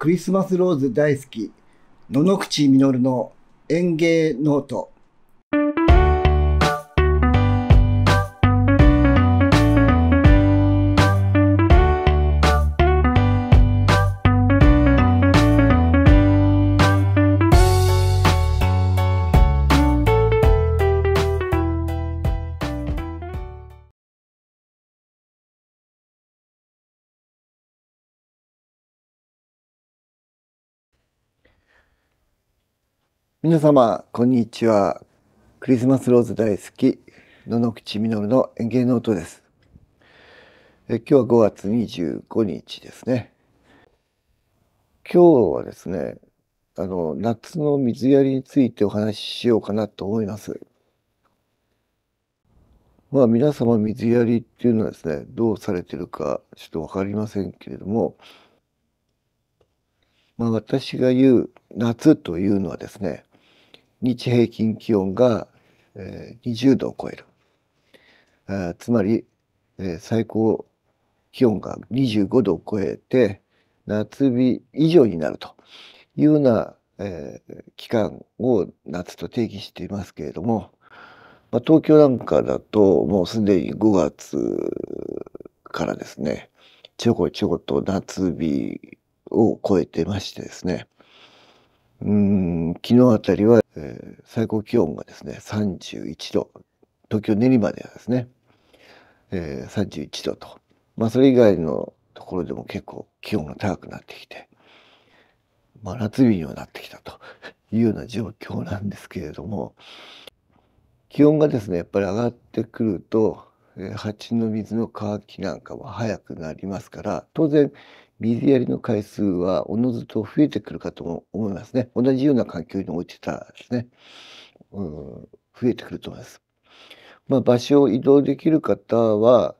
クリスマスローズ大好き、野々口実の園芸ノート。皆様こんにちはクリスマスローズ大好き野々口実の園芸ノートですえ今日は5月25日ですね今日はですねあの夏の水やりについてお話ししようかなと思いますまあ皆様水やりっていうのはですねどうされてるかちょっと分かりませんけれどもまあ私が言う夏というのはですね日平均気温が20度を超える。つまり、最高気温が25度を超えて、夏日以上になるというような、え期間を夏と定義していますけれども、まあ、東京なんかだともうすでに5月からですね、ちょこちょこと夏日を超えてましてですね、昨日あたりは、えー、最高気温がですね31度東京練馬ではですね、えー、31度と、まあ、それ以外のところでも結構気温が高くなってきて真夏日にはなってきたと いうような状況なんですけれども気温がですねやっぱり上がってくると、えー、の水の乾きなんかは早くなりますから当然水やりの回数はおのずと増えてくるかと思いますね。同じような環境に置いてたらですね、うん、増えてくると思います。まあ、場所を移動できる方は、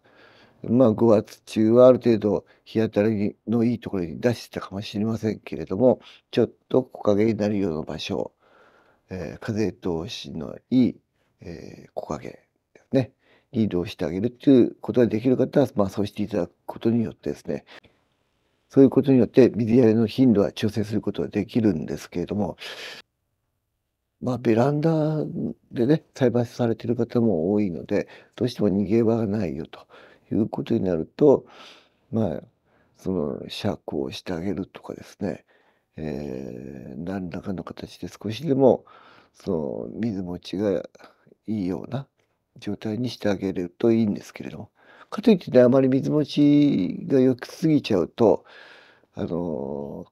まあ、5月中はある程度日当たりのいいところに出してたかもしれませんけれども、ちょっと木陰になるような場所、えー、風通しのいい、えー、木陰ですね、に移動してあげるっていうことができる方は、まあ、そうしていただくことによってですね、そういうことによって水やりの頻度は調整することはできるんですけれども、まあ、ベランダでね、栽培されている方も多いので、どうしても逃げ場がないよということになると、まあ、その、遮光してあげるとかですね、えー、何らかの形で少しでも、その、水持ちがいいような状態にしてあげるといいんですけれども、かといってねあまり水持ちが良すぎちゃうとあの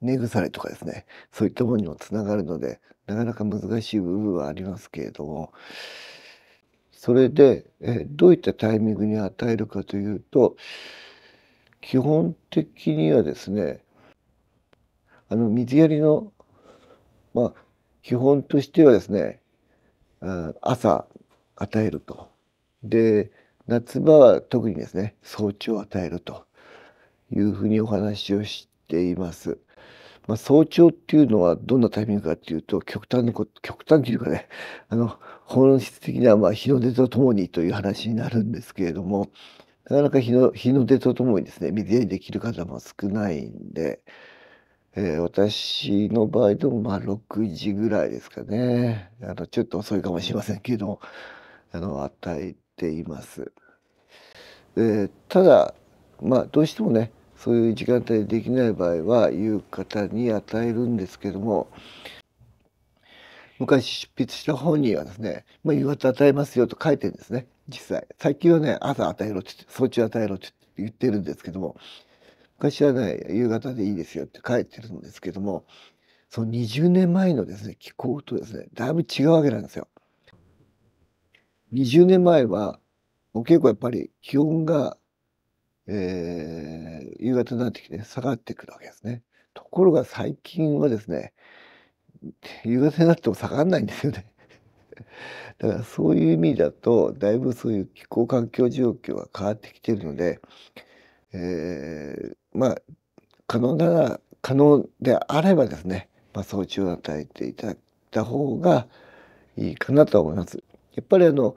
根腐れとかですねそういったものにもつながるのでなかなか難しい部分はありますけれどもそれでえどういったタイミングに与えるかというと基本的にはですねあの水やりのまあ基本としてはですね朝与えると。で夏場は特にですね早朝を与えるというふうにお話をしています。まあ、早朝っていうのはどんなタイミングかっていうと極端なこと極端というかねあの本質的なまあ日の出とともにという話になるんですけれどもなかなか日の日の出とともにですね水やりできる方も少ないんで、えー、私の場合でもまあ6時ぐらいですかねあのちょっと遅いかもしれませんけれどもあの与えています。えー、ただ、まあ、どうしてもねそういう時間帯でできない場合は夕方に与えるんですけども昔執筆した本人はですね、まあ、夕方与えますよと書いてるんですね実際最近はね朝与えろって早朝与えろって言ってるんですけども昔はね夕方でいいですよって書いてるんですけどもその20年前のですね気候とですねだいぶ違うわけなんですよ。20年前は、お稽古やっぱり気温が、えー、夕方になってきて下がってくるわけですね。ところが最近はですね、夕方になっても下がらないんですよね。だからそういう意味だと、だいぶそういう気候環境状況が変わってきているので、えー、まあ、可能なら、可能であればですね、まあ、早朝を与えていただいた方がいいかなと思います。やっぱりあの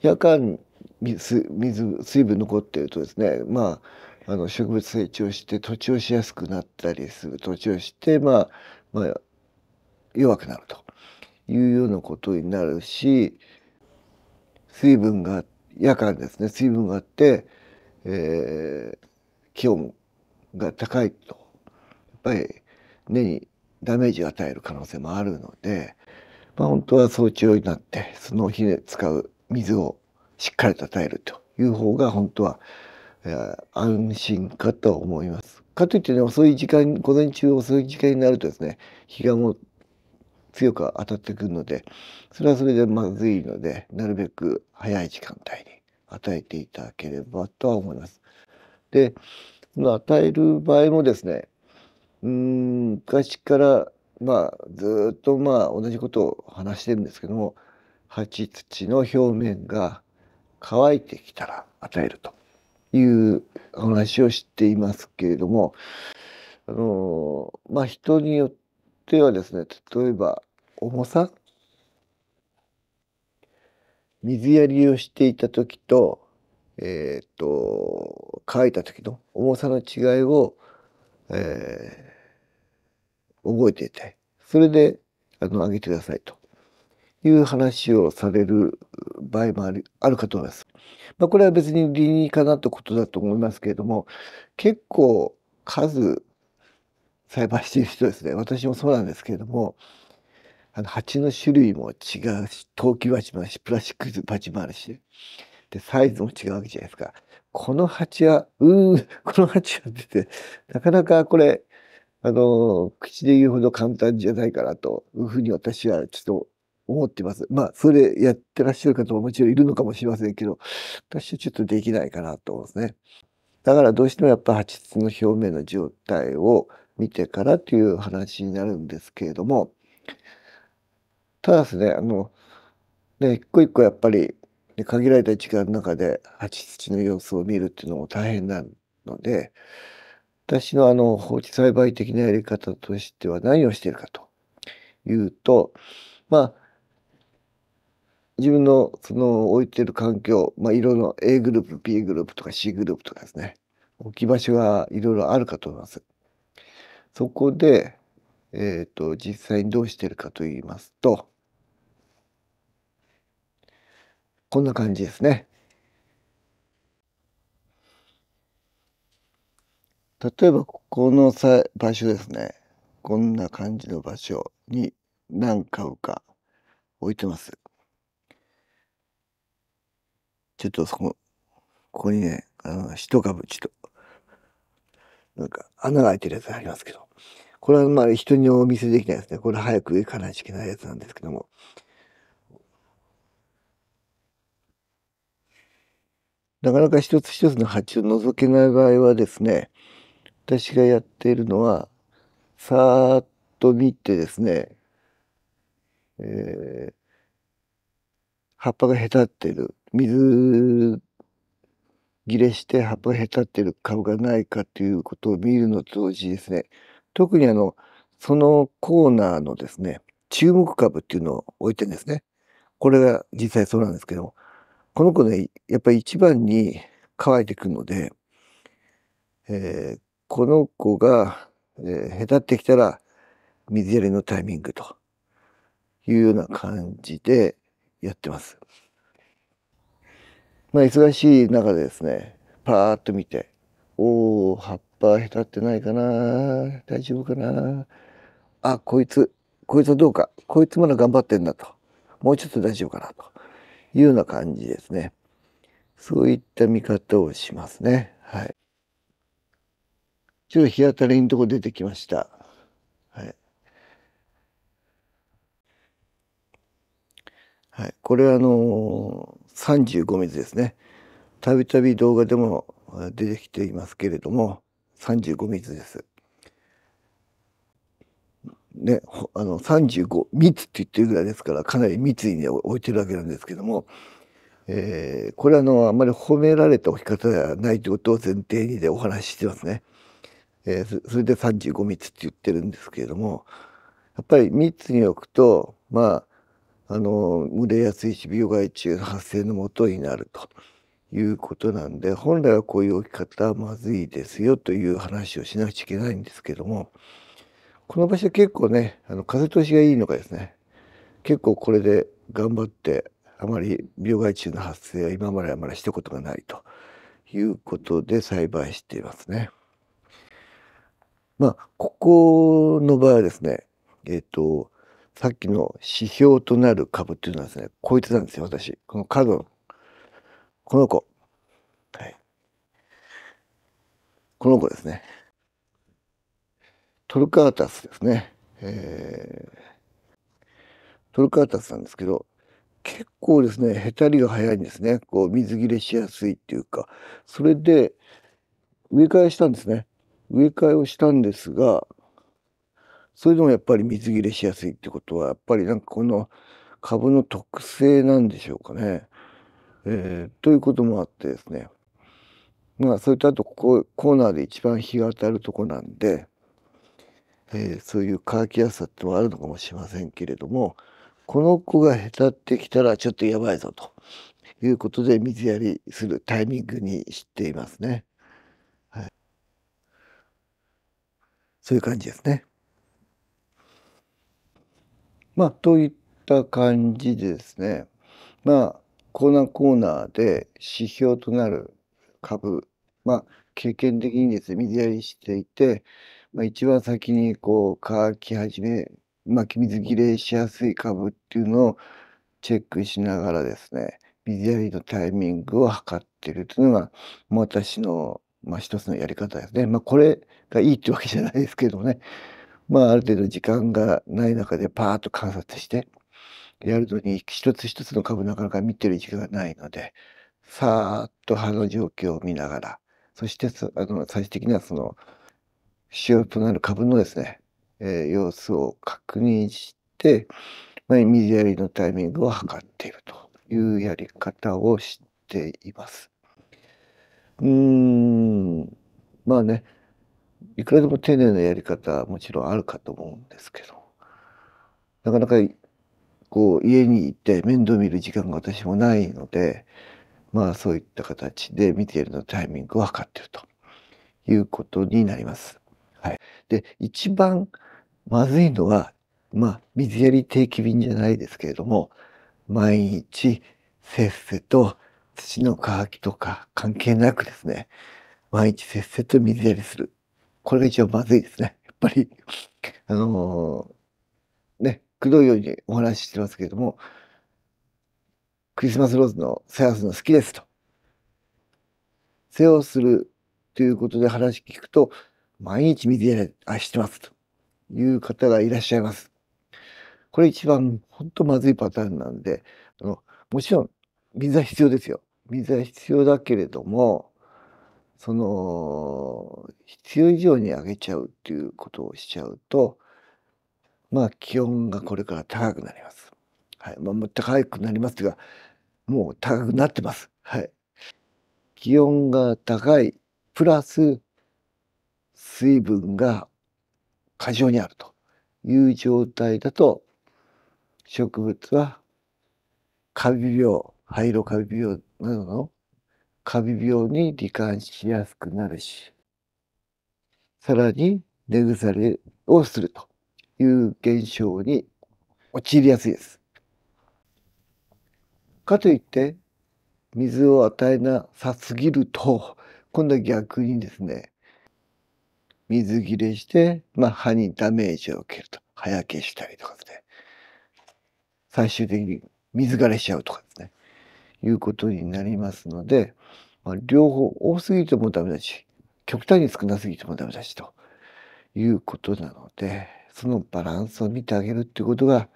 夜間水水水分残ってるとですねまああの植物成長して土地をしやすくなったりする土地をして、まあ、まあ弱くなるというようなことになるし水分が夜間ですね水分があって、えー、気温が高いとやっぱり根にダメージを与える可能性もあるのでまあ、本当は早朝になってその日で使う水をしっかりと与えるという方が本当は、え安心かと思います。かといってね遅い時間午前中遅い時間になるとですね日がもう強く当たってくるのでそれはそれでまずいのでなるべく早い時間帯に与えていただければとは思います。で与える場合もですねうん昔からまあずっとまあ同じことを話してるんですけども鉢土の表面が乾いてきたら与えるという話をしていますけれどもあのまあ人によってはですね例えば重さ水やりをしていた時とえっ、ー、と乾いた時の重さの違いを、えー、覚えていて、それで、あの、あげてくださいという話をされる場合もあるあるかと思います。まあ、これは別に理にかなったことだと思いますけれども、結構数栽培している人ですね、私もそうなんですけれども、あの鉢の種類も違うし、陶器鉢もあるし、プラスチック鉢もあるし、で、サイズも違うわけじゃないですか。この鉢は、うーん、この鉢は出て、なかなかこれ、あの、口で言うほど簡単じゃないかなというふうに私はちょっと思ってます。まあ、それやってらっしゃる方ももちろんいるのかもしれませんけど、私はちょっとできないかなと思うんですね。だからどうしてもやっぱ蜂筒の表面の状態を見てからという話になるんですけれども、ただですね、あの、ね、一個一個やっぱり、限られた時間の中で蜂土の様子を見るっていうのも大変なので、私のあの放置栽培的なやり方としては何をしているかというと、まあ、自分のその置いてる環境、まあ、いろいろ A グループ、B グループとか C グループとかですね、置き場所がいろいろあるかと思います。そこで、えっ、ー、と、実際にどうしているかと言いますと、こんな感じですね。例えばここのさ場所ですねこんな感じの場所に何株か置いてますちょっとそこここにねあの一株ちょっとなんか穴が開いてるやつありますけどこれはまあ人にお見せできないですねこれ早く行かないといけないやつなんですけどもなかなか一つ一つの鉢を覗けない場合はですね私がやっているのは、さーっと見てですね、えー、葉っぱがへたってる、水切れして葉っぱがへたってる株がないかということを見るのと同時にですね、特にあの、そのコーナーのですね、注目株っていうのを置いてるんですね。これが実際そうなんですけども、この子ね、やっぱり一番に乾いてくるので、えー、この子が、えー、へたってきたら水やりのタイミングというような感じでやってます。まあ、忙しい中でですね、パーッと見て、おお、葉っぱへたってないかな、大丈夫かな、あ、こいつ、こいつはどうか、こいつまだ頑張ってんだと、もうちょっと大丈夫かなというような感じですね。そういった見方をしますね。はい。ちょっと日当たりのとこ出てきました。はい。はい。これはあのー、35リですね。たびたび動画でも出てきていますけれども、35リです。ね、あの35密って言ってるぐらいですからかなり密に、ね、置いてるわけなんですけども、えー、これはあのあまり褒められた置き方ではないということを前提にでお話ししてますね。えー、それで35密って言ってるんですけれどもやっぱり密に置くとまああの蒸れやすいし病害虫の発生のもとになるということなんで本来はこういう置き方はまずいですよという話をしなくちゃいけないんですけどもこの場所結構ねあの風通しがいいのかですね結構これで頑張ってあまり病害虫の発生は今まであまりしたことがないということで栽培していますね。まあ、ここの場合はですね、えっ、ー、と、さっきの指標となる株っていうのはですね、こいつなんですよ、私。このカーこの子。はい。この子ですね。トルカータスですね。えー、トルカータスなんですけど、結構ですね、へたりが早いんですね。こう、水切れしやすいっていうか、それで、植え替えしたんですね。植え替えをしたんですが、それでもやっぱり水切れしやすいってことは、やっぱりなんかこの株の特性なんでしょうかね。えー、ということもあってですね。まあ、それとあと、ここ、コーナーで一番日が当たるとこなんで、えー、そういう乾きやすさってもあるのかもしれませんけれども、この子がへたってきたらちょっとやばいぞということで水やりするタイミングにしていますね。そういう感じですね。まあといった感じでですねまあコーナーコーナーで指標となる株まあ経験的にですね水やりしていて、まあ、一番先にこう乾き始め巻き水切れしやすい株っていうのをチェックしながらですね水やりのタイミングを測ってるというのが私のまあ、一つのやり方ですね。まあ、これがいいってわけじゃないですけどね。まあ、ある程度時間がない中でパーッと観察してやるのに一つ一つの株なかなか見てる時間がないのでさーっと葉の状況を見ながらそしてあの最終的にはその主要となる株のですね、えー、様子を確認して、まあ、水やりのタイミングを測っているというやり方をしています。うんまあねいくらでも丁寧なやり方はもちろんあるかと思うんですけどなかなかこう家に行って面倒見る時間が私もないのでまあそういった形で見ているのタイミングを測ってるということになります。はい、で一番まずいのはまあ水やり定期便じゃないですけれども毎日せっせと土の乾きとか関係なくですね、毎日せっせと水やりする。これが一番まずいですね。やっぱり、あのー、ね、くどいようにお話ししてますけれども、クリスマスローズのセアすの好きですと。世話をするということで話聞くと、毎日水やり愛してますという方がいらっしゃいます。これ一番本当まずいパターンなんで、あの、もちろん水は必要ですよ。水は必要だけれどもその必要以上に上げちゃうっていうことをしちゃうとまあ気温がこれから高くなります。はい、まあ高くなりますがもう高くなってます。はい。気温が高いプラス水分が過剰にあるという状態だと植物はカビ病肺炉カビ病などのカビ病に罹患しやすくなるし、さらに根腐れをするという現象に陥りやすいです。かといって水を与えなさすぎると 今度は逆にですね水切れして、まあ、歯にダメージを受けると早消したりとかですね最終的に水枯れしちゃうとかですねいうことになりますので、まあ、両方多すぎてもダメだし極端に少なすぎてもダメだしということなのでそのバランスを見てあげるっていうことが、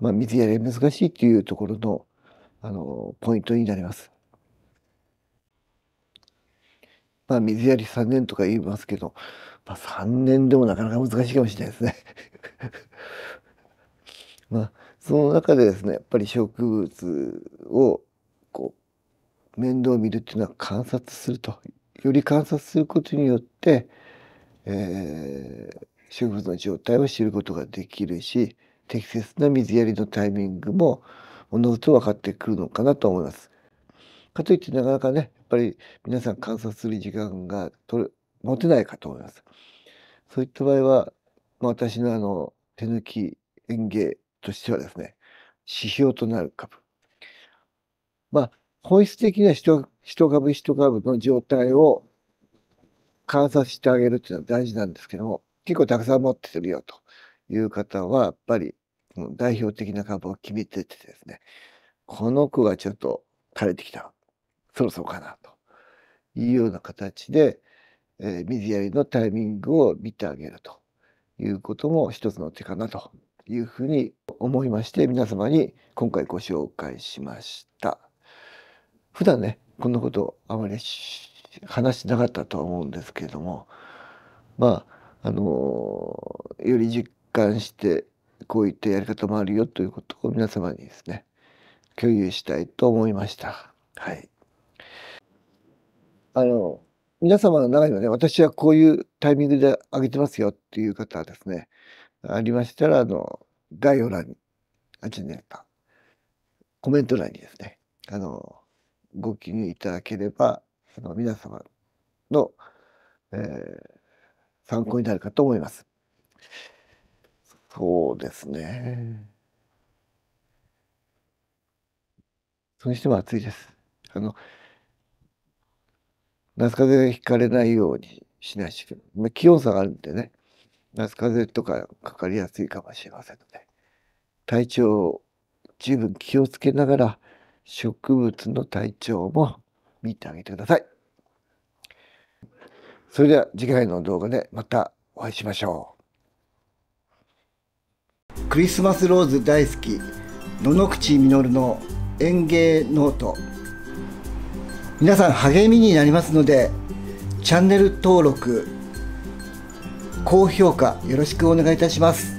まあ、水やり難しいっていうところのあのポイントになります。まあ、水やり3年とか言いますけど、まあ、3年でもなかなか難しいかもしれないですね。まあ、その中でですね、やっぱり植物を面倒を見るっていうのは観察するとより観察することによって、えー、植物の状態を知ることができるし適切な水やりのタイミングもおのずと分かってくるのかなと思います。かといってなかなかねやっぱり皆さん観察する時間が取持てないかと思います。そういった場合は、まあ、私のあの手抜き園芸としてはですね指標となる株。まあ本質的な人人株人株の状態を観察してあげるっていうのは大事なんですけども、結構たくさん持ってるよという方は、やっぱり代表的な株を決めててですね、この子がちょっと枯れてきた。そろそろかなというような形で、えー、水やりのタイミングを見てあげるということも一つの手かなというふうに思いまして皆様に今回ご紹介しました。普段ねこんなことあまり話してなかったとは思うんですけれどもまああのより実感してこういったやり方もあるよということを皆様にですね共有したいと思いました。はい、あの皆様の中にはね私はこういうタイミングで上げてますよっていう方はですねありましたらあの概要欄にあっちにたコメント欄にですねあのご記入いただければ、あの皆様の、えー、参考になるかと思います。そうですね。それにしても暑いです。あの、夏風邪ひかれないようにしないし、まあ、気温差があるんでね、夏風邪とかかかりやすいかもしれませんので、体調十分気をつけながら、植物の体調も見てあげてください。それでは次回の動画でまたお会いしましょう。クリスマスローズ大好き野々口実の園芸ノート皆さん励みになりますのでチャンネル登録高評価よろしくお願いいたします。